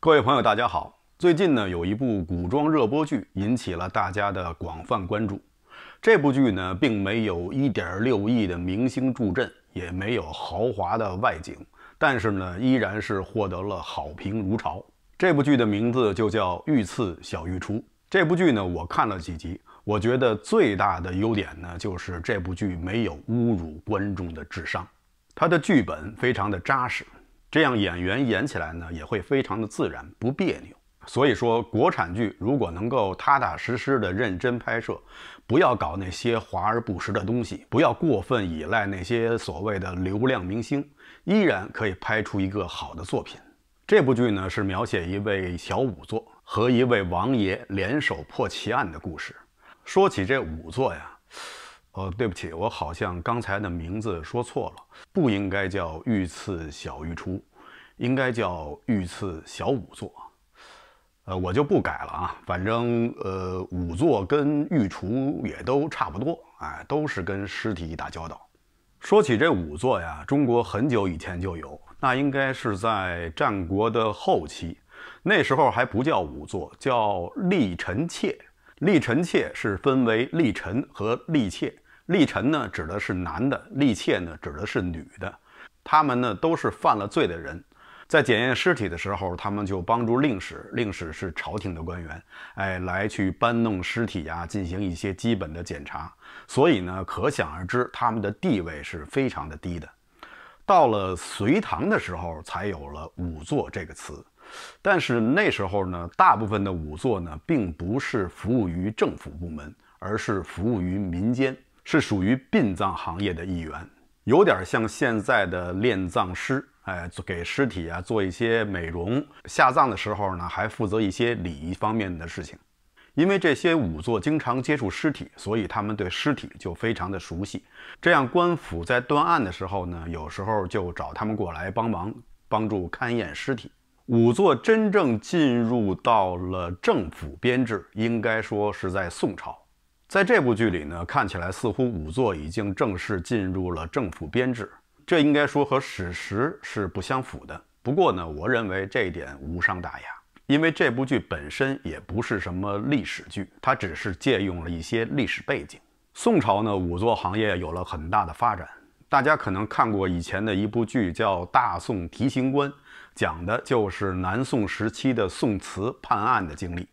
各位朋友，大家好。最近呢，有一部古装热播剧引起了大家的广泛关注。这部剧呢，并没有一点六亿的明星助阵，也没有豪华的外景，但是呢，依然是获得了好评如潮。这部剧的名字就叫《御赐小御厨》。这部剧呢，我看了几集，我觉得最大的优点呢，就是这部剧没有侮辱观众的智商，它的剧本非常的扎实。这样演员演起来呢也会非常的自然，不别扭。所以说，国产剧如果能够踏踏实实的认真拍摄，不要搞那些华而不实的东西，不要过分依赖那些所谓的流量明星，依然可以拍出一个好的作品。这部剧呢是描写一位小仵作和一位王爷联手破奇案的故事。说起这仵作呀。哦，对不起，我好像刚才的名字说错了，不应该叫御赐小御厨，应该叫御赐小仵作。呃，我就不改了啊，反正呃，仵作跟御厨也都差不多，哎，都是跟尸体打交道。说起这仵作呀，中国很久以前就有，那应该是在战国的后期，那时候还不叫仵作，叫立臣妾。立臣妾是分为立臣和立妾。立臣呢，指的是男的；立妾呢，指的是女的。他们呢，都是犯了罪的人。在检验尸体的时候，他们就帮助令史，令史是朝廷的官员，哎，来去搬弄尸体啊，进行一些基本的检查。所以呢，可想而知，他们的地位是非常的低的。到了隋唐的时候，才有了仵作这个词。但是那时候呢，大部分的仵作呢，并不是服务于政府部门，而是服务于民间。是属于殡葬行业的一员，有点像现在的殓葬师，哎，做给尸体啊做一些美容。下葬的时候呢，还负责一些礼仪方面的事情。因为这些仵作经常接触尸体，所以他们对尸体就非常的熟悉。这样，官府在断案的时候呢，有时候就找他们过来帮忙，帮助勘验尸体。仵作真正进入到了政府编制，应该说是在宋朝。在这部剧里呢，看起来似乎仵作已经正式进入了政府编制，这应该说和史实是不相符的。不过呢，我认为这一点无伤大雅，因为这部剧本身也不是什么历史剧，它只是借用了一些历史背景。宋朝呢，仵作行业有了很大的发展。大家可能看过以前的一部剧，叫《大宋提刑官》，讲的就是南宋时期的宋慈判案的经历。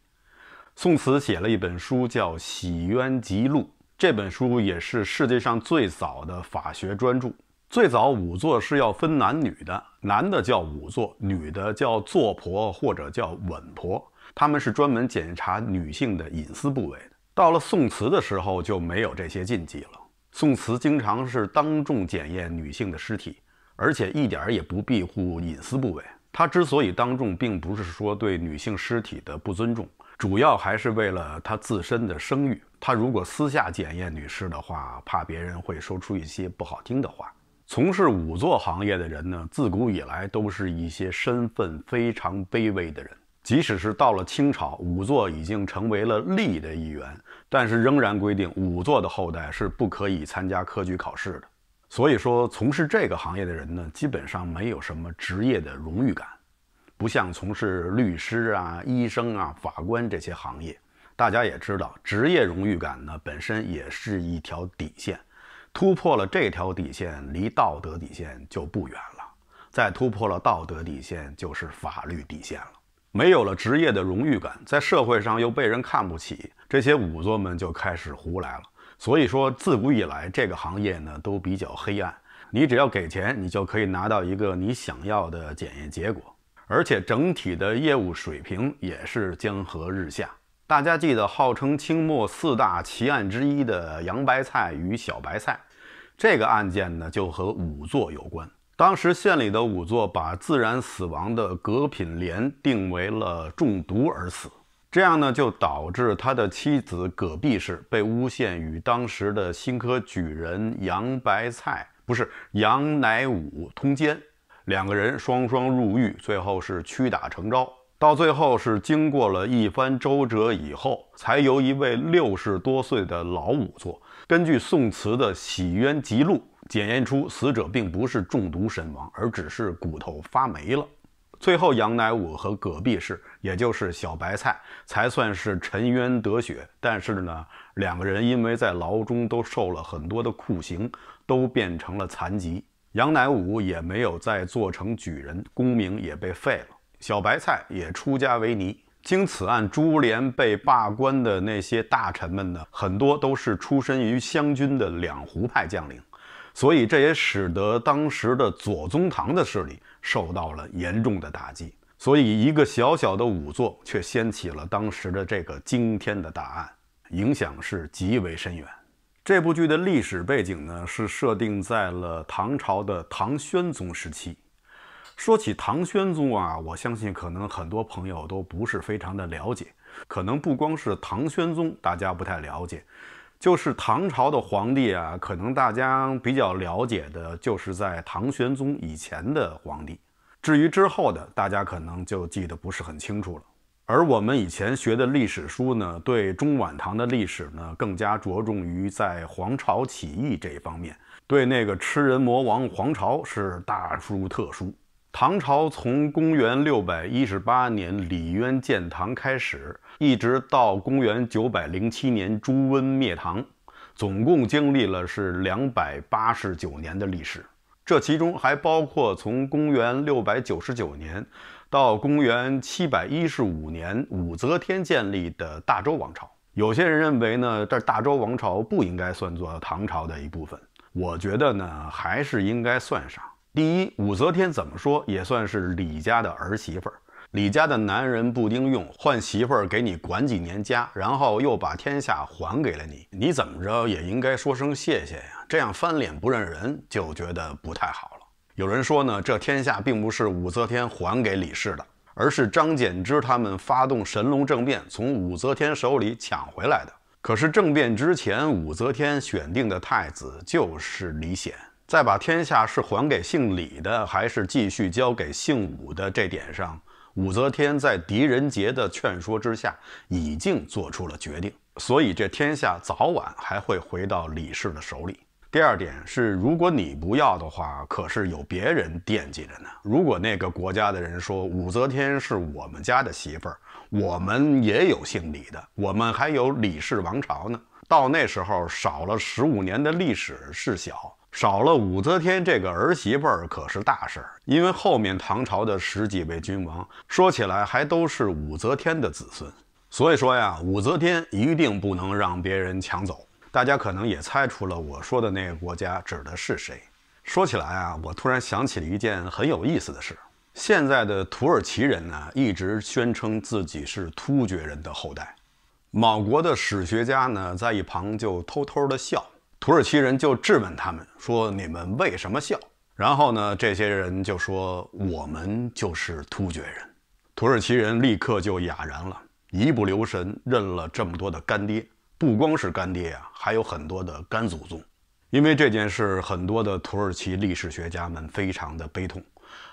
宋慈写了一本书，叫《洗冤集录》。这本书也是世界上最早的法学专著。最早仵作是要分男女的，男的叫仵作，女的叫坐婆或者叫稳婆，他们是专门检查女性的隐私部位的。到了宋慈的时候，就没有这些禁忌了。宋慈经常是当众检验女性的尸体，而且一点也不庇护隐私部位。他之所以当众，并不是说对女性尸体的不尊重。主要还是为了他自身的声誉。他如果私下检验女士的话，怕别人会说出一些不好听的话。从事仵作行业的人呢，自古以来都是一些身份非常卑微的人。即使是到了清朝，仵作已经成为了吏的一员，但是仍然规定仵作的后代是不可以参加科举考试的。所以说，从事这个行业的人呢，基本上没有什么职业的荣誉感。不像从事律师啊、医生啊、法官这些行业，大家也知道，职业荣誉感呢本身也是一条底线，突破了这条底线，离道德底线就不远了；再突破了道德底线，就是法律底线了。没有了职业的荣誉感，在社会上又被人看不起，这些仵作们就开始胡来了。所以说，自古以来，这个行业呢都比较黑暗。你只要给钱，你就可以拿到一个你想要的检验结果。而且整体的业务水平也是江河日下。大家记得号称清末四大奇案之一的“洋白菜与小白菜”这个案件呢，就和仵作有关。当时县里的仵作把自然死亡的葛品莲定为了中毒而死，这样呢，就导致他的妻子葛碧氏被诬陷与当时的新科举人杨白菜（不是杨乃武）通奸。两个人双双入狱，最后是屈打成招。到最后是经过了一番周折以后，才由一位六十多岁的老仵作，根据宋慈的《洗冤集录》，检验出死者并不是中毒身亡，而只是骨头发霉了。最后，杨乃武和葛碧氏，也就是小白菜，才算是沉冤得雪。但是呢，两个人因为在牢中都受了很多的酷刑，都变成了残疾。杨乃武也没有再做成举人，功名也被废了。小白菜也出家为尼。经此案株连被罢官的那些大臣们呢，很多都是出身于湘军的两湖派将领，所以这也使得当时的左宗棠的势力受到了严重的打击。所以，一个小小的仵作却掀起了当时的这个惊天的大案，影响是极为深远。这部剧的历史背景呢，是设定在了唐朝的唐宣宗时期。说起唐玄宗啊，我相信可能很多朋友都不是非常的了解，可能不光是唐玄宗大家不太了解，就是唐朝的皇帝啊，可能大家比较了解的就是在唐玄宗以前的皇帝，至于之后的，大家可能就记得不是很清楚了。而我们以前学的历史书呢，对中晚唐的历史呢，更加着重于在黄巢起义这一方面，对那个吃人魔王黄巢是大书特书。唐朝从公元六百一十八年李渊建唐开始，一直到公元九百零七年朱温灭唐，总共经历了是两百八十九年的历史。这其中还包括从公元六百九十九年到公元七百一十五年武则天建立的大周王朝。有些人认为呢，这大周王朝不应该算作唐朝的一部分。我觉得呢，还是应该算上。第一，武则天怎么说也算是李家的儿媳妇儿。李家的男人不顶用，换媳妇儿给你管几年家，然后又把天下还给了你，你怎么着也应该说声谢谢呀！这样翻脸不认人就觉得不太好了。有人说呢，这天下并不是武则天还给李氏的，而是张柬之他们发动神龙政变从武则天手里抢回来的。可是政变之前，武则天选定的太子就是李显。再把天下是还给姓李的，还是继续交给姓武的，这点上。武则天在狄仁杰的劝说之下，已经做出了决定，所以这天下早晚还会回到李氏的手里。第二点是，如果你不要的话，可是有别人惦记着呢。如果那个国家的人说武则天是我们家的媳妇儿，我们也有姓李的，我们还有李氏王朝呢。到那时候少了十五年的历史是小。少了武则天这个儿媳妇儿可是大事儿，因为后面唐朝的十几位君王，说起来还都是武则天的子孙。所以说呀，武则天一定不能让别人抢走。大家可能也猜出了我说的那个国家指的是谁。说起来啊，我突然想起了一件很有意思的事：现在的土耳其人呢，一直宣称自己是突厥人的后代。某国的史学家呢，在一旁就偷偷的笑。土耳其人就质问他们说：“你们为什么笑？”然后呢，这些人就说：“我们就是突厥人。”土耳其人立刻就哑然了，一不留神认了这么多的干爹，不光是干爹啊，还有很多的干祖宗。因为这件事，很多的土耳其历史学家们非常的悲痛，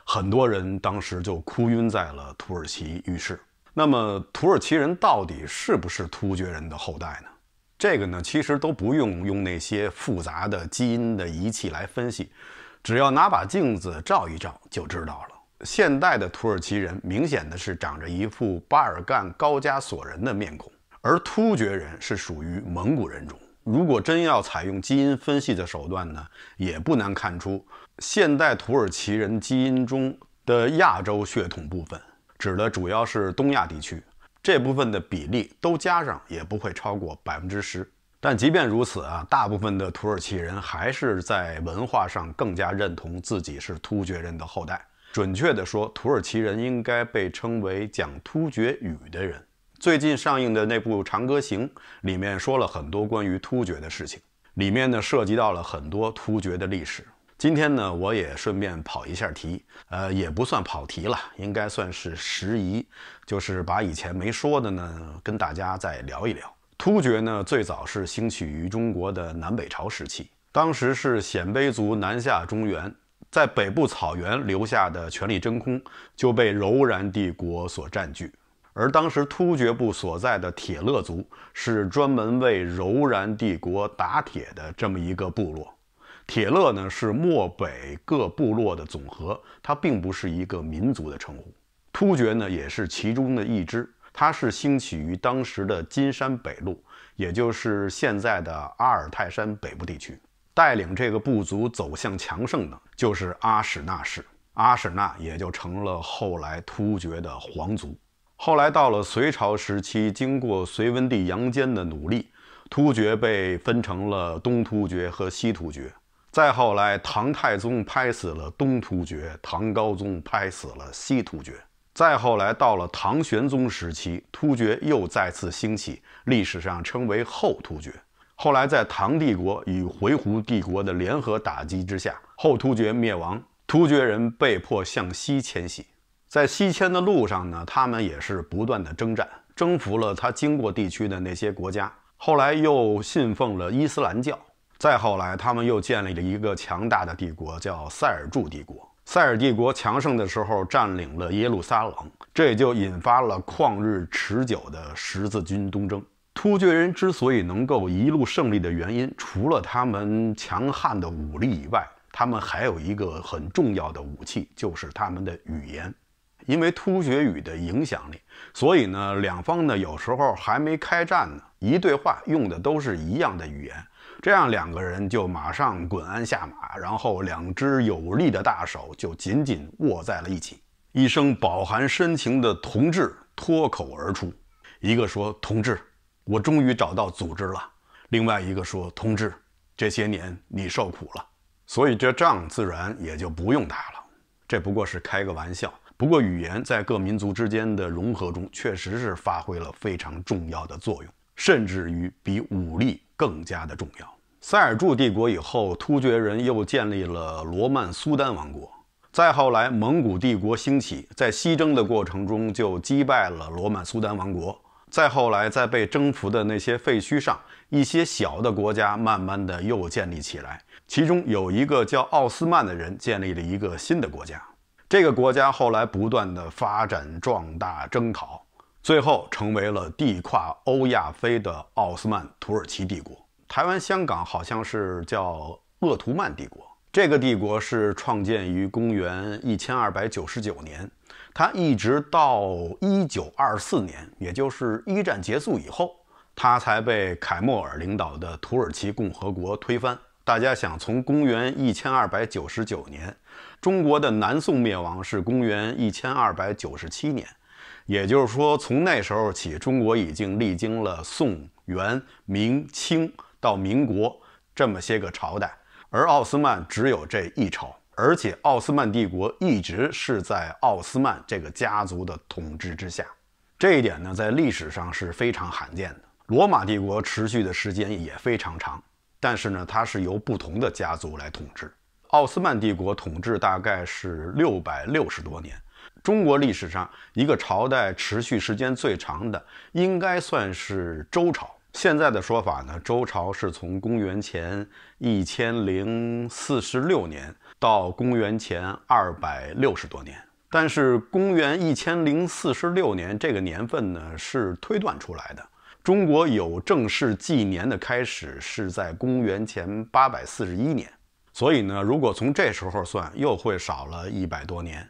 很多人当时就哭晕在了土耳其浴室。那么，土耳其人到底是不是突厥人的后代呢？这个呢，其实都不用用那些复杂的基因的仪器来分析，只要拿把镜子照一照就知道了。现代的土耳其人明显的是长着一副巴尔干高加索人的面孔，而突厥人是属于蒙古人种。如果真要采用基因分析的手段呢，也不难看出，现代土耳其人基因中的亚洲血统部分，指的主要是东亚地区。这部分的比例都加上，也不会超过百分之十。但即便如此啊，大部分的土耳其人还是在文化上更加认同自己是突厥人的后代。准确地说，土耳其人应该被称为讲突厥语的人。最近上映的那部《长歌行》里面说了很多关于突厥的事情，里面呢涉及到了很多突厥的历史。今天呢，我也顺便跑一下题，呃，也不算跑题了，应该算是拾遗，就是把以前没说的呢，跟大家再聊一聊。突厥呢，最早是兴起于中国的南北朝时期，当时是鲜卑族南下中原，在北部草原留下的权力真空就被柔然帝国所占据，而当时突厥部所在的铁勒族是专门为柔然帝国打铁的这么一个部落。铁勒呢是漠北各部落的总和，它并不是一个民族的称呼。突厥呢也是其中的一支，它是兴起于当时的金山北路，也就是现在的阿尔泰山北部地区。带领这个部族走向强盛的，就是阿史那氏。阿史那也就成了后来突厥的皇族。后来到了隋朝时期，经过隋文帝杨坚的努力，突厥被分成了东突厥和西突厥。再后来，唐太宗拍死了东突厥，唐高宗拍死了西突厥。再后来，到了唐玄宗时期，突厥又再次兴起，历史上称为后突厥。后来，在唐帝国与回鹘帝国的联合打击之下，后突厥灭亡，突厥人被迫向西迁徙。在西迁的路上呢，他们也是不断的征战，征服了他经过地区的那些国家。后来又信奉了伊斯兰教。再后来，他们又建立了一个强大的帝国，叫塞尔柱帝国。塞尔帝国强盛的时候，占领了耶路撒冷，这也就引发了旷日持久的十字军东征。突厥人之所以能够一路胜利的原因，除了他们强悍的武力以外，他们还有一个很重要的武器，就是他们的语言。因为突厥语的影响力，所以呢，两方呢有时候还没开战呢，一对话用的都是一样的语言。这样两个人就马上滚鞍下马，然后两只有力的大手就紧紧握在了一起。一声饱含深情的“同志”脱口而出，一个说：“同志，我终于找到组织了。”另外一个说：“同志，这些年你受苦了，所以这仗自然也就不用打了。这不过是开个玩笑。不过语言在各民族之间的融合中，确实是发挥了非常重要的作用，甚至于比武力。”更加的重要。塞尔柱帝国以后，突厥人又建立了罗曼苏丹王国。再后来，蒙古帝国兴起，在西征的过程中就击败了罗曼苏丹王国。再后来，在被征服的那些废墟上，一些小的国家慢慢的又建立起来。其中有一个叫奥斯曼的人，建立了一个新的国家。这个国家后来不断的发展壮大，征讨。最后成为了地跨欧亚非的奥斯曼土耳其帝国。台湾、香港好像是叫鄂图曼帝国。这个帝国是创建于公元一千二百九十九年，它一直到一九二四年，也就是一战结束以后，它才被凯末尔领导的土耳其共和国推翻。大家想，从公元一千二百九十九年，中国的南宋灭亡是公元一千二百九十七年。也就是说，从那时候起，中国已经历经了宋、元、明、清到民国这么些个朝代，而奥斯曼只有这一朝，而且奥斯曼帝国一直是在奥斯曼这个家族的统治之下，这一点呢，在历史上是非常罕见的。罗马帝国持续的时间也非常长，但是呢，它是由不同的家族来统治。奥斯曼帝国统治大概是六百六十多年。中国历史上一个朝代持续时间最长的，应该算是周朝。现在的说法呢，周朝是从公元前一千零四十六年到公元前二百六十多年。但是，公元一千零四十六年这个年份呢，是推断出来的。中国有正式纪年的开始是在公元前八百四十一年，所以呢，如果从这时候算，又会少了一百多年。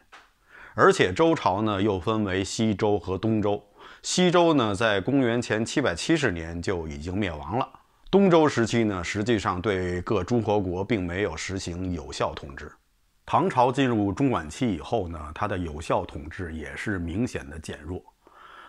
而且周朝呢，又分为西周和东周。西周呢，在公元前七百七十年就已经灭亡了。东周时期呢，实际上对各诸侯国并没有实行有效统治。唐朝进入中晚期以后呢，它的有效统治也是明显的减弱，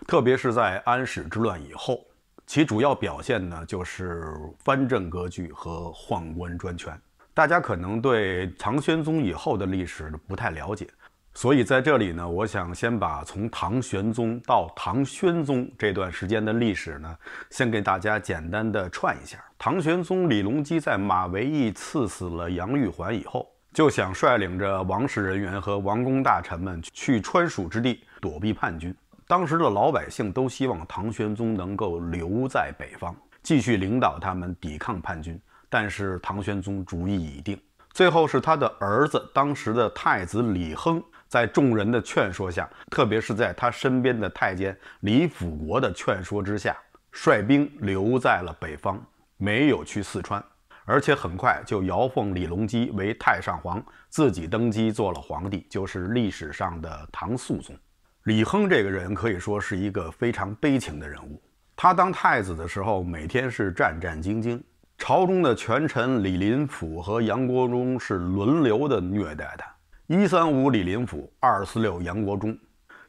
特别是在安史之乱以后，其主要表现呢就是藩镇割据和宦官专权。大家可能对唐玄宗以后的历史不太了解。所以在这里呢，我想先把从唐玄宗到唐宣宗这段时间的历史呢，先给大家简单的串一下。唐玄宗李隆基在马嵬驿刺死了杨玉环以后，就想率领着王室人员和王公大臣们去川蜀之地躲避叛军。当时的老百姓都希望唐玄宗能够留在北方，继续领导他们抵抗叛军。但是唐玄宗主意已定，最后是他的儿子，当时的太子李亨。在众人的劝说下，特别是在他身边的太监李辅国的劝说之下，率兵留在了北方，没有去四川，而且很快就遥奉李隆基为太上皇，自己登基做了皇帝，就是历史上的唐肃宗。李亨这个人可以说是一个非常悲情的人物。他当太子的时候，每天是战战兢兢，朝中的权臣李林甫和杨国忠是轮流的虐待他。一三五李林甫，二四六杨国忠。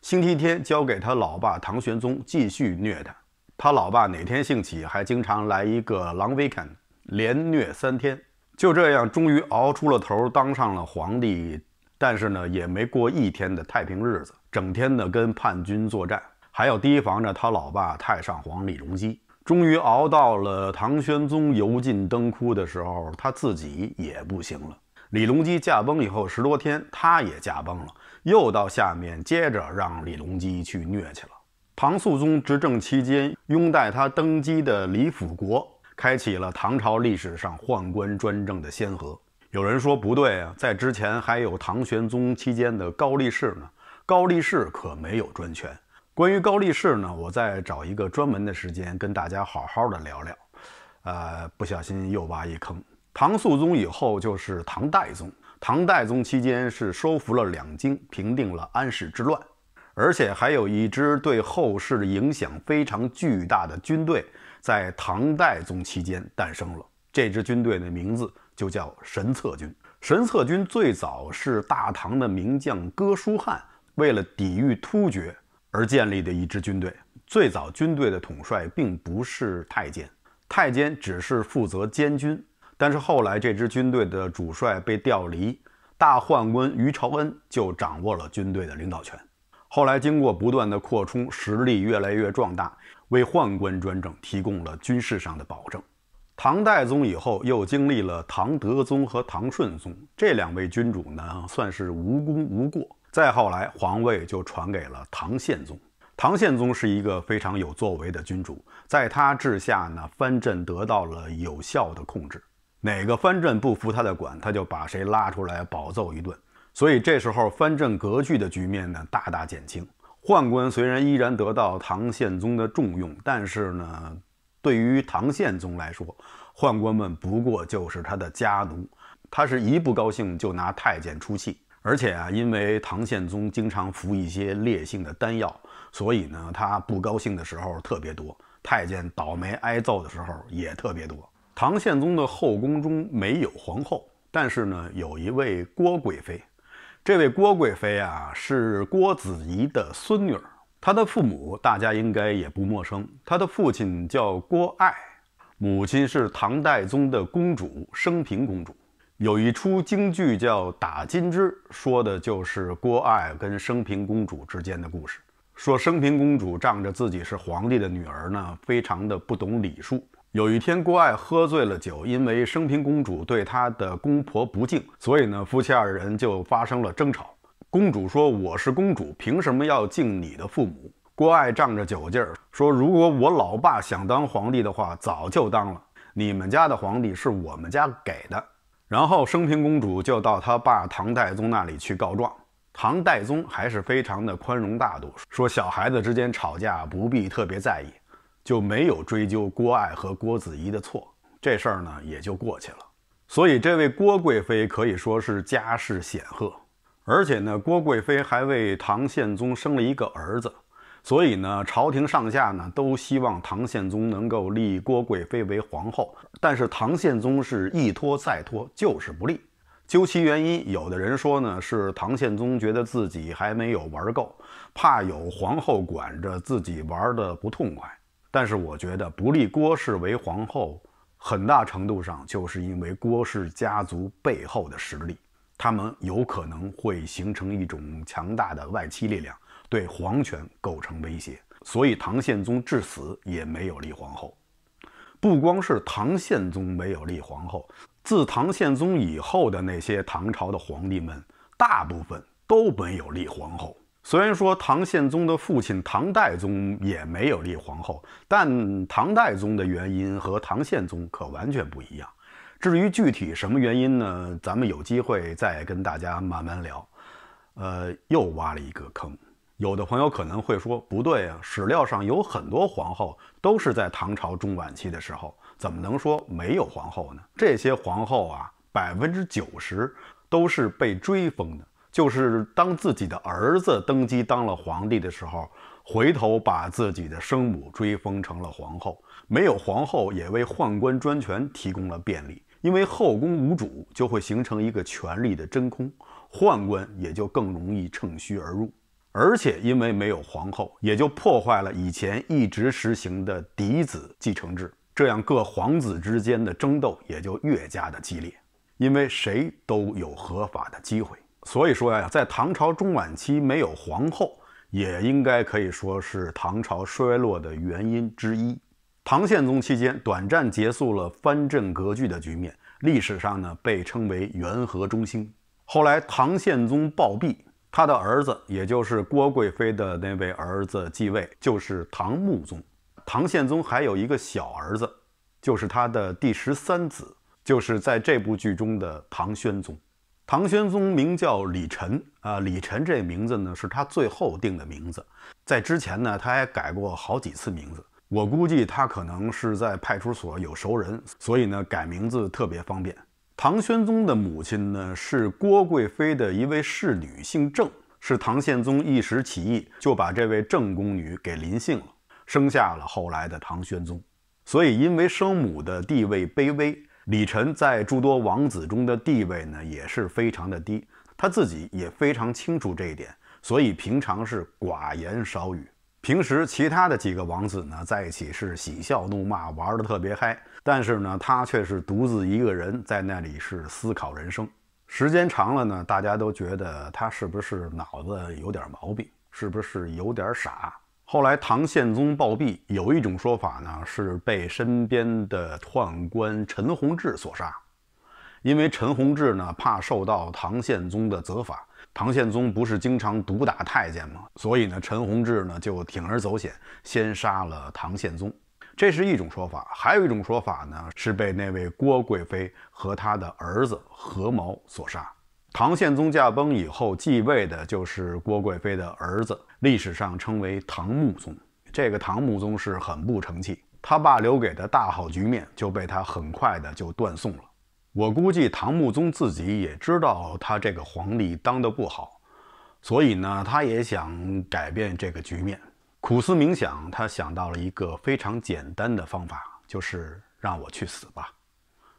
星期天交给他老爸唐玄宗继续虐他，他老爸哪天兴起还经常来一个 long weekend，连虐三天。就这样，终于熬出了头，当上了皇帝。但是呢，也没过一天的太平日子，整天的跟叛军作战，还要提防着他老爸太上皇李隆基。终于熬到了唐玄宗油尽灯枯的时候，他自己也不行了。李隆基驾崩以后十多天，他也驾崩了，又到下面接着让李隆基去虐去了。唐肃宗执政期间，拥戴他登基的李辅国，开启了唐朝历史上宦官专政的先河。有人说不对啊，在之前还有唐玄宗期间的高力士呢，高力士可没有专权。关于高力士呢，我再找一个专门的时间跟大家好好的聊聊，呃，不小心又挖一坑。唐肃宗以后就是唐代宗，唐代宗期间是收服了两京，平定了安史之乱，而且还有一支对后世的影响非常巨大的军队在唐代宗期间诞生了。这支军队的名字就叫神策军。神策军最早是大唐的名将哥舒翰为了抵御突厥而建立的一支军队。最早军队的统帅并不是太监，太监只是负责监军。但是后来这支军队的主帅被调离，大宦官于朝恩就掌握了军队的领导权。后来经过不断的扩充，实力越来越壮大，为宦官专政提供了军事上的保证。唐代宗以后，又经历了唐德宗和唐顺宗这两位君主呢，算是无功无过。再后来，皇位就传给了唐宪宗。唐宪宗是一个非常有作为的君主，在他治下呢，藩镇得到了有效的控制。哪个藩镇不服他的管，他就把谁拉出来饱揍一顿。所以这时候藩镇割据的局面呢，大大减轻。宦官虽然依然得到唐宪宗的重用，但是呢，对于唐宪宗来说，宦官们不过就是他的家奴。他是一不高兴就拿太监出气，而且啊，因为唐宪宗经常服一些烈性的丹药，所以呢，他不高兴的时候特别多，太监倒霉挨揍的时候也特别多。唐宪宗的后宫中没有皇后，但是呢，有一位郭贵妃。这位郭贵妃啊，是郭子仪的孙女儿。她的父母大家应该也不陌生。她的父亲叫郭爱，母亲是唐代宗的公主，升平公主。有一出京剧叫《打金枝》，说的就是郭爱跟升平公主之间的故事。说升平公主仗着自己是皇帝的女儿呢，非常的不懂礼数。有一天，郭爱喝醉了酒，因为升平公主对她的公婆不敬，所以呢，夫妻二人就发生了争吵。公主说：“我是公主，凭什么要敬你的父母？”郭爱仗着酒劲儿说：“如果我老爸想当皇帝的话，早就当了。你们家的皇帝是我们家给的。”然后升平公主就到他爸唐代宗那里去告状。唐代宗还是非常的宽容大度，说：“小孩子之间吵架，不必特别在意。”就没有追究郭爱和郭子仪的错，这事儿呢也就过去了。所以这位郭贵妃可以说是家世显赫，而且呢，郭贵妃还为唐宪宗生了一个儿子。所以呢，朝廷上下呢都希望唐宪宗能够立郭贵妃为皇后。但是唐宪宗是一拖再拖，就是不立。究其原因，有的人说呢，是唐宪宗觉得自己还没有玩够，怕有皇后管着自己玩的不痛快。但是我觉得不立郭氏为皇后，很大程度上就是因为郭氏家族背后的实力，他们有可能会形成一种强大的外戚力量，对皇权构成威胁。所以唐宪宗至死也没有立皇后。不光是唐宪宗没有立皇后，自唐宪宗以后的那些唐朝的皇帝们，大部分都没有立皇后。虽然说唐宪宗的父亲唐代宗也没有立皇后，但唐代宗的原因和唐宪宗可完全不一样。至于具体什么原因呢？咱们有机会再跟大家慢慢聊。呃，又挖了一个坑。有的朋友可能会说，不对啊，史料上有很多皇后都是在唐朝中晚期的时候，怎么能说没有皇后呢？这些皇后啊，百分之九十都是被追封的。就是当自己的儿子登基当了皇帝的时候，回头把自己的生母追封成了皇后。没有皇后，也为宦官专权提供了便利。因为后宫无主，就会形成一个权力的真空，宦官也就更容易乘虚而入。而且，因为没有皇后，也就破坏了以前一直实行的嫡子继承制，这样各皇子之间的争斗也就越加的激烈，因为谁都有合法的机会。所以说呀，在唐朝中晚期没有皇后，也应该可以说是唐朝衰落的原因之一。唐宪宗期间短暂结束了藩镇割据的局面，历史上呢被称为元和中兴。后来唐宪宗暴毙，他的儿子也就是郭贵妃的那位儿子继位，就是唐穆宗。唐宪宗还有一个小儿子，就是他的第十三子，就是在这部剧中的唐宣宗。唐玄宗名叫李忱啊，李忱这名字呢是他最后定的名字，在之前呢他还改过好几次名字。我估计他可能是在派出所有熟人，所以呢改名字特别方便。唐玄宗的母亲呢是郭贵妃的一位侍女，姓郑，是唐宪宗一时起意就把这位郑宫女给临幸了，生下了后来的唐玄宗。所以因为生母的地位卑微。李晨在诸多王子中的地位呢，也是非常的低，他自己也非常清楚这一点，所以平常是寡言少语。平时其他的几个王子呢，在一起是喜笑怒骂，玩的特别嗨，但是呢，他却是独自一个人在那里是思考人生。时间长了呢，大家都觉得他是不是脑子有点毛病，是不是有点傻？后来唐宪宗暴毙，有一种说法呢，是被身边的宦官陈弘志所杀。因为陈弘志呢，怕受到唐宪宗的责罚，唐宪宗不是经常毒打太监吗？所以呢，陈弘志呢就铤而走险，先杀了唐宪宗。这是一种说法，还有一种说法呢，是被那位郭贵妃和他的儿子合谋所杀。唐宪宗驾崩以后，继位的就是郭贵妃的儿子，历史上称为唐穆宗。这个唐穆宗是很不成器，他爸留给的大好局面就被他很快的就断送了。我估计唐穆宗自己也知道他这个皇帝当的不好，所以呢，他也想改变这个局面，苦思冥想，他想到了一个非常简单的方法，就是让我去死吧。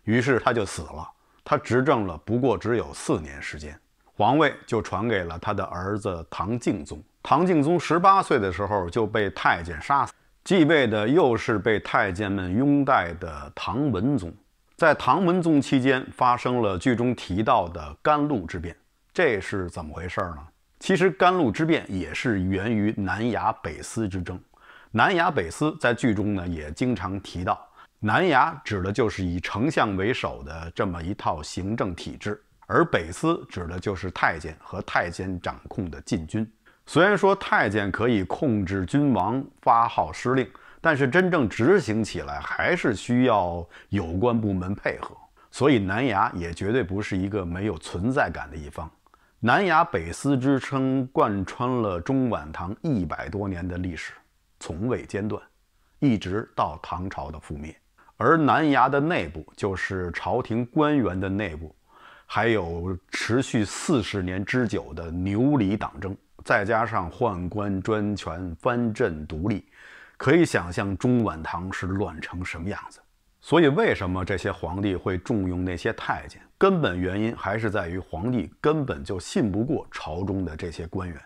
于是他就死了。他执政了不过只有四年时间，皇位就传给了他的儿子唐敬宗。唐敬宗十八岁的时候就被太监杀死，继位的又是被太监们拥戴的唐文宗。在唐文宗期间发生了剧中提到的甘露之变，这是怎么回事呢？其实甘露之变也是源于南衙北司之争。南衙北司在剧中呢也经常提到。南衙指的就是以丞相为首的这么一套行政体制，而北司指的就是太监和太监掌控的禁军。虽然说太监可以控制君王发号施令，但是真正执行起来还是需要有关部门配合，所以南衙也绝对不是一个没有存在感的一方。南衙北司之称贯穿了中晚唐一百多年的历史，从未间断，一直到唐朝的覆灭。而南衙的内部就是朝廷官员的内部，还有持续四十年之久的牛李党争，再加上宦官专权、藩镇独立，可以想象中晚唐是乱成什么样子。所以，为什么这些皇帝会重用那些太监？根本原因还是在于皇帝根本就信不过朝中的这些官员。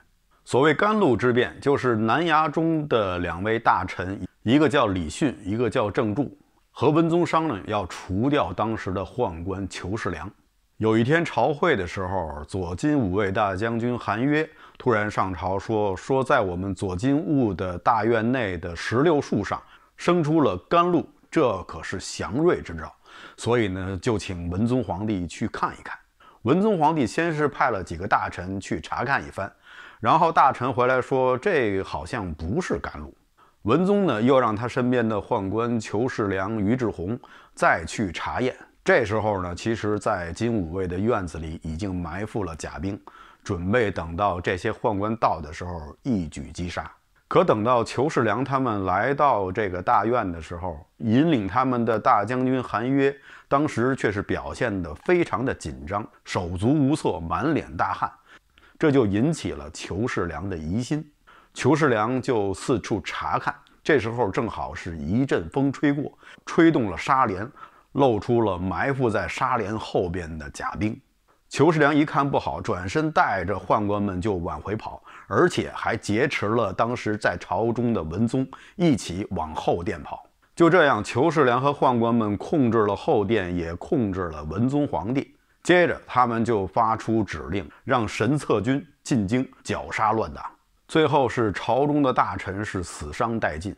所谓甘露之变，就是南衙中的两位大臣，一个叫李训，一个叫郑注。和文宗商量要除掉当时的宦官裘世良。有一天朝会的时候，左金吾卫大将军韩约突然上朝说：“说在我们左金吾的大院内的石榴树上生出了甘露，这可是祥瑞之兆，所以呢，就请文宗皇帝去看一看。”文宗皇帝先是派了几个大臣去查看一番，然后大臣回来说：“这好像不是甘露。”文宗呢，又让他身边的宦官裘世良、于志宏再去查验。这时候呢，其实，在金吾卫的院子里已经埋伏了甲兵，准备等到这些宦官到的时候一举击杀。可等到裘世良他们来到这个大院的时候，引领他们的大将军韩约，当时却是表现得非常的紧张，手足无措，满脸大汗，这就引起了裘世良的疑心。裘世良就四处查看，这时候正好是一阵风吹过，吹动了纱帘，露出了埋伏在纱帘后边的甲兵。裘世良一看不好，转身带着宦官们就往回跑，而且还劫持了当时在朝中的文宗，一起往后殿跑。就这样，裘世良和宦官们控制了后殿，也控制了文宗皇帝。接着，他们就发出指令，让神策军进京绞杀乱党。最后是朝中的大臣是死伤殆尽，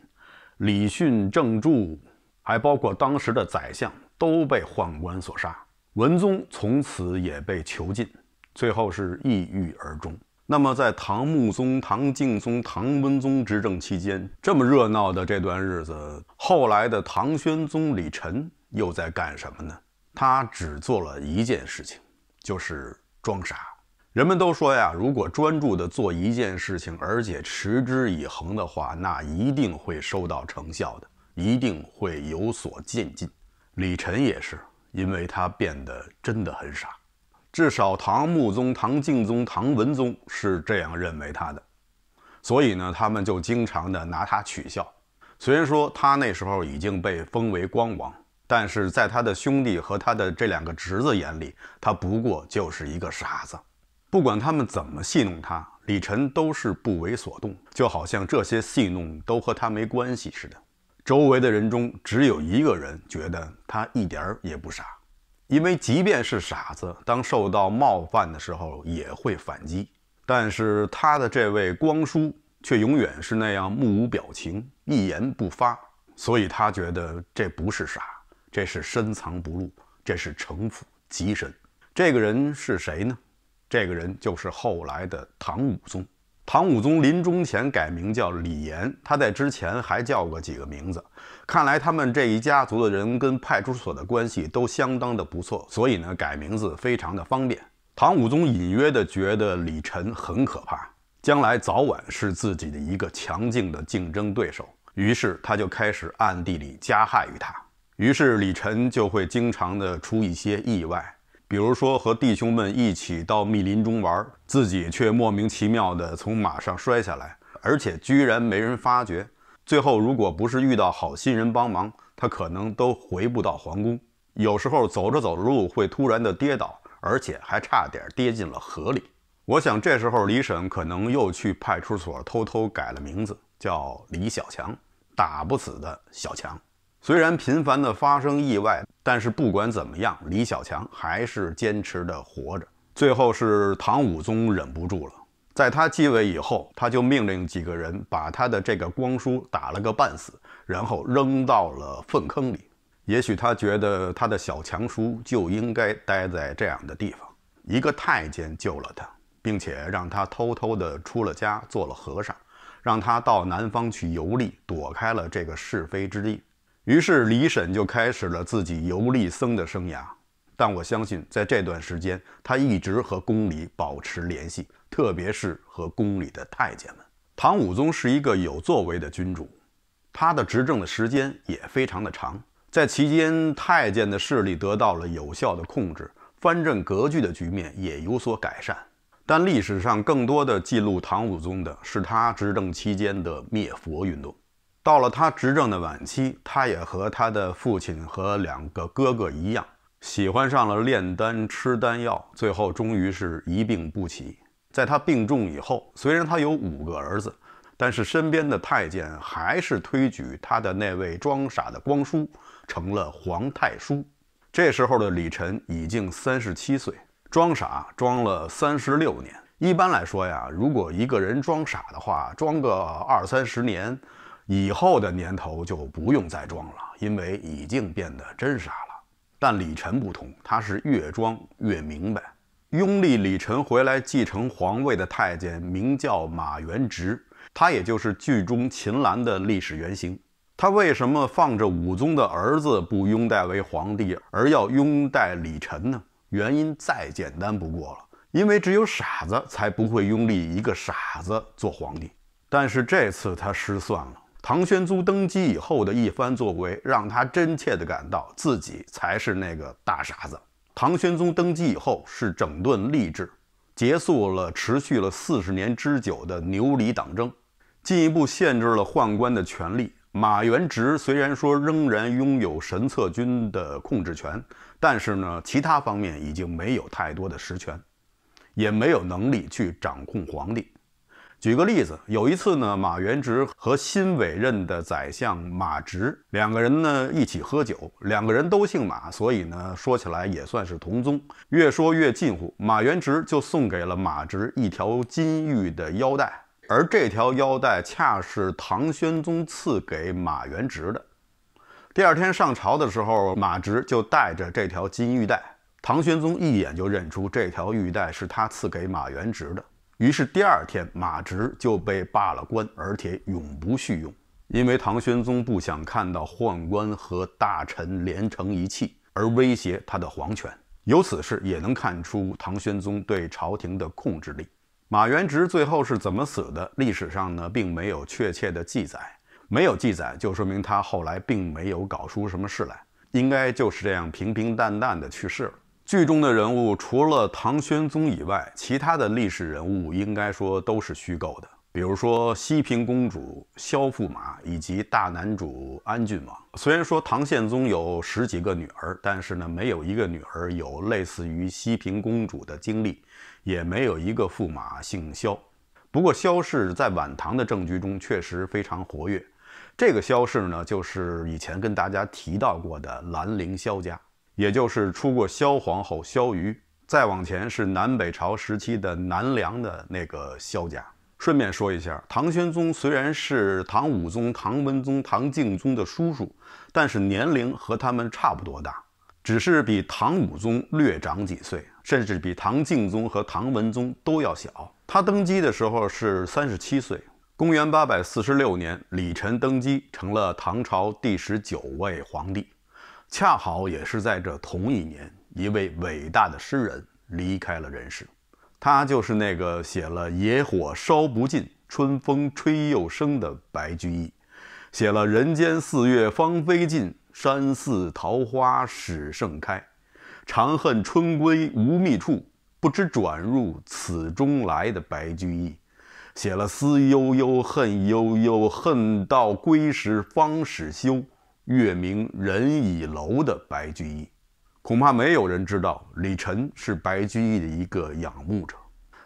李训、郑注，还包括当时的宰相，都被宦官所杀。文宗从此也被囚禁，最后是抑郁而终。那么在唐穆宗、唐敬宗、唐文宗执政期间，这么热闹的这段日子，后来的唐宣宗李忱又在干什么呢？他只做了一件事情，就是装傻。人们都说呀，如果专注的做一件事情，而且持之以恒的话，那一定会收到成效的，一定会有所渐进。李忱也是，因为他变得真的很傻，至少唐穆宗、唐敬宗、唐文宗是这样认为他的，所以呢，他们就经常的拿他取笑。虽然说他那时候已经被封为光王，但是在他的兄弟和他的这两个侄子眼里，他不过就是一个傻子。不管他们怎么戏弄他，李晨都是不为所动，就好像这些戏弄都和他没关系似的。周围的人中，只有一个人觉得他一点儿也不傻，因为即便是傻子，当受到冒犯的时候也会反击。但是他的这位光叔却永远是那样目无表情，一言不发，所以他觉得这不是傻，这是深藏不露，这是城府极深。这个人是谁呢？这个人就是后来的唐武宗。唐武宗临终前改名叫李炎，他在之前还叫过几个名字。看来他们这一家族的人跟派出所的关系都相当的不错，所以呢改名字非常的方便。唐武宗隐约的觉得李忱很可怕，将来早晚是自己的一个强劲的竞争对手，于是他就开始暗地里加害于他。于是李忱就会经常的出一些意外。比如说和弟兄们一起到密林中玩，自己却莫名其妙地从马上摔下来，而且居然没人发觉。最后，如果不是遇到好心人帮忙，他可能都回不到皇宫。有时候走着走着路会突然的跌倒，而且还差点跌进了河里。我想这时候李婶可能又去派出所偷偷改了名字，叫李小强，打不死的小强。虽然频繁的发生意外，但是不管怎么样，李小强还是坚持的活着。最后是唐武宗忍不住了，在他继位以后，他就命令几个人把他的这个光叔打了个半死，然后扔到了粪坑里。也许他觉得他的小强叔就应该待在这样的地方。一个太监救了他，并且让他偷偷的出了家，做了和尚，让他到南方去游历，躲开了这个是非之地。于是李审就开始了自己游历僧的生涯，但我相信在这段时间，他一直和宫里保持联系，特别是和宫里的太监们。唐武宗是一个有作为的君主，他的执政的时间也非常的长，在期间太监的势力得到了有效的控制，藩镇割据的局面也有所改善。但历史上更多的记录唐武宗的是他执政期间的灭佛运动。到了他执政的晚期，他也和他的父亲和两个哥哥一样，喜欢上了炼丹吃丹药，最后终于是一病不起。在他病重以后，虽然他有五个儿子，但是身边的太监还是推举他的那位装傻的光叔成了皇太叔。这时候的李忱已经三十七岁，装傻装了三十六年。一般来说呀，如果一个人装傻的话，装个二三十年。以后的年头就不用再装了，因为已经变得真傻了。但李晨不同，他是越装越明白。拥立李晨回来继承皇位的太监名叫马元直，他也就是剧中秦岚的历史原型。他为什么放着武宗的儿子不拥戴为皇帝，而要拥戴李晨呢？原因再简单不过了，因为只有傻子才不会拥立一个傻子做皇帝。但是这次他失算了。唐玄宗登基以后的一番作为，让他真切地感到自己才是那个大傻子。唐玄宗登基以后是整顿吏治，结束了持续了四十年之久的牛李党争，进一步限制了宦官的权力。马元直虽然说仍然拥有神策军的控制权，但是呢，其他方面已经没有太多的实权，也没有能力去掌控皇帝。举个例子，有一次呢，马元直和新委任的宰相马直两个人呢一起喝酒，两个人都姓马，所以呢说起来也算是同宗。越说越近乎，马元直就送给了马直一条金玉的腰带，而这条腰带恰是唐玄宗赐给马元直的。第二天上朝的时候，马直就带着这条金玉带，唐玄宗一眼就认出这条玉带是他赐给马元直的。于是第二天，马植就被罢了官，而且永不叙用。因为唐玄宗不想看到宦官和大臣连成一气，而威胁他的皇权。由此事也能看出唐玄宗对朝廷的控制力。马元直最后是怎么死的？历史上呢，并没有确切的记载。没有记载，就说明他后来并没有搞出什么事来，应该就是这样平平淡淡的去世了。剧中的人物除了唐玄宗以外，其他的历史人物应该说都是虚构的。比如说西平公主、萧驸马以及大男主安郡王。虽然说唐宪宗有十几个女儿，但是呢，没有一个女儿有类似于西平公主的经历，也没有一个驸马姓萧。不过萧氏在晚唐的政局中确实非常活跃。这个萧氏呢，就是以前跟大家提到过的兰陵萧家。也就是出过萧皇后萧瑜，再往前是南北朝时期的南梁的那个萧家。顺便说一下，唐宣宗虽然是唐武宗、唐文宗、唐敬宗的叔叔，但是年龄和他们差不多大，只是比唐武宗略长几岁，甚至比唐敬宗和唐文宗都要小。他登基的时候是三十七岁。公元八百四十六年，李忱登基，成了唐朝第十九位皇帝。恰好也是在这同一年，一位伟大的诗人离开了人世。他就是那个写了“野火烧不尽，春风吹又生”的白居易，写了“人间四月芳菲尽，山寺桃花始盛开”，“长恨春归无觅处，不知转入此中来的白居易，写了‘思悠悠，恨悠悠，恨到归时方始休’。”月明人倚楼的白居易，恐怕没有人知道李忱是白居易的一个仰慕者。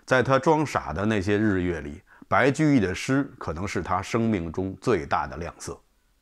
在他装傻的那些日月里，白居易的诗可能是他生命中最大的亮色。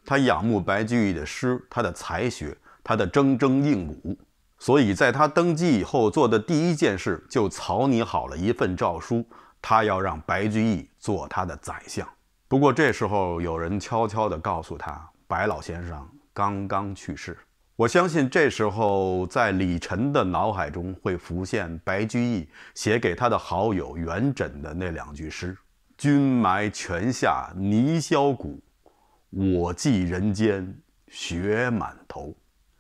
他仰慕白居易的诗，他的才学，他的铮铮硬骨。所以，在他登基以后做的第一件事，就草拟好了一份诏书，他要让白居易做他的宰相。不过这时候，有人悄悄地告诉他。白老先生刚刚去世，我相信这时候在李忱的脑海中会浮现白居易写给他的好友元稹的那两句诗：“君埋泉下泥销骨，我寄人间雪满头。”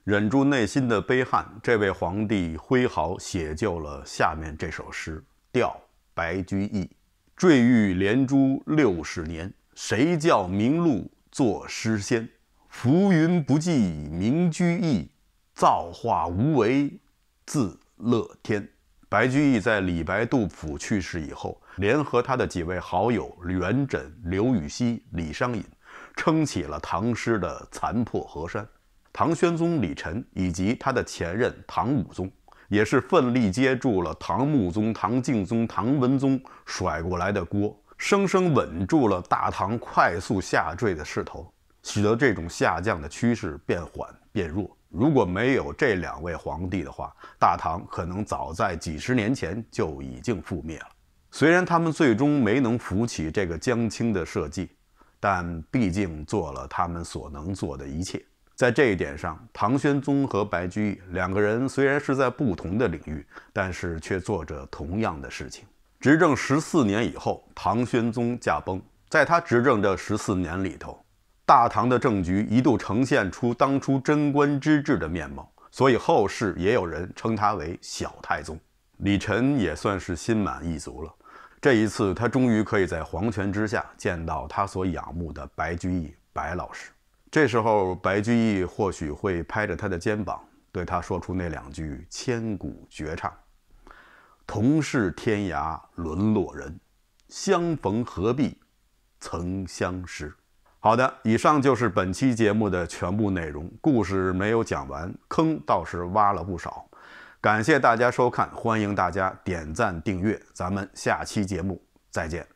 忍住内心的悲憾，这位皇帝挥毫写就了下面这首诗：吊白居易，坠玉连珠六十年，谁教明禄作诗仙？浮云不济名居易，造化无为自乐天。白居易在李白、杜甫去世以后，联合他的几位好友元稹、刘禹锡、李商隐，撑起了唐诗的残破河山。唐宣宗李忱以及他的前任唐武宗，也是奋力接住了唐穆宗、唐敬宗、唐文宗甩过来的锅，生生稳住了大唐快速下坠的势头。使得这种下降的趋势变缓变弱。如果没有这两位皇帝的话，大唐可能早在几十年前就已经覆灭了。虽然他们最终没能扶起这个江青的社稷，但毕竟做了他们所能做的一切。在这一点上，唐玄宗和白居易两个人虽然是在不同的领域，但是却做着同样的事情。执政十四年以后，唐玄宗驾崩。在他执政的十四年里头。大唐的政局一度呈现出当初贞观之治的面貌，所以后世也有人称他为小太宗。李忱也算是心满意足了。这一次，他终于可以在皇权之下见到他所仰慕的白居易白老师。这时候，白居易或许会拍着他的肩膀，对他说出那两句千古绝唱：“同是天涯沦落人，相逢何必曾相识。”好的，以上就是本期节目的全部内容。故事没有讲完，坑倒是挖了不少。感谢大家收看，欢迎大家点赞订阅。咱们下期节目再见。